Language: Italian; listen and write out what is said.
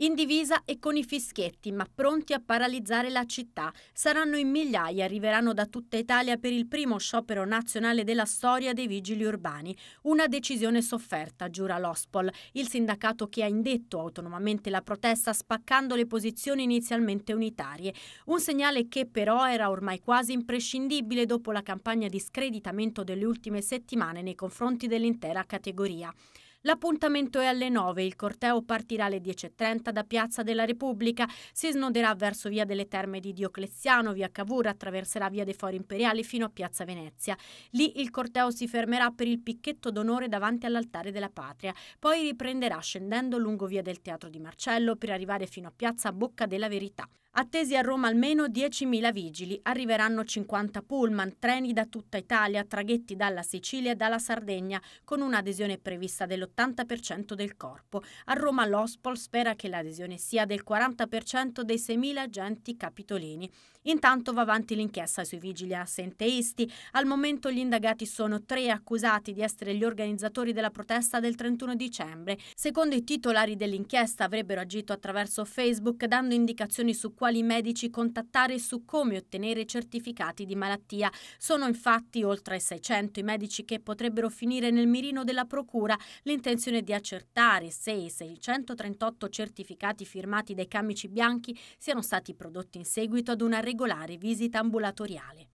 In divisa e con i fischietti, ma pronti a paralizzare la città. Saranno in migliaia, arriveranno da tutta Italia per il primo sciopero nazionale della storia dei vigili urbani. Una decisione sofferta, giura l'Ospol, il sindacato che ha indetto autonomamente la protesta spaccando le posizioni inizialmente unitarie. Un segnale che però era ormai quasi imprescindibile dopo la campagna di screditamento delle ultime settimane nei confronti dell'intera categoria. L'appuntamento è alle 9, il corteo partirà alle 10.30 da Piazza della Repubblica, si snoderà verso via delle Terme di Diocleziano, via Cavour, attraverserà via dei Fori Imperiali fino a Piazza Venezia. Lì il corteo si fermerà per il picchetto d'onore davanti all'altare della patria, poi riprenderà scendendo lungo via del Teatro di Marcello per arrivare fino a Piazza Bocca della Verità. Attesi a Roma almeno 10.000 vigili, arriveranno 50 pullman, treni da tutta Italia, traghetti dalla Sicilia e dalla Sardegna, con un'adesione prevista dell'80% del corpo. A Roma l'Ospol spera che l'adesione sia del 40% dei 6.000 agenti capitolini. Intanto va avanti l'inchiesta sui vigili assenteisti. Al momento gli indagati sono tre accusati di essere gli organizzatori della protesta del 31 dicembre. Secondo i titolari dell'inchiesta avrebbero agito attraverso Facebook dando indicazioni su quali quali medici contattare e su come ottenere certificati di malattia. Sono infatti oltre 600 i medici che potrebbero finire nel mirino della Procura. L'intenzione è di accertare se i 638 certificati firmati dai camici bianchi siano stati prodotti in seguito ad una regolare visita ambulatoriale.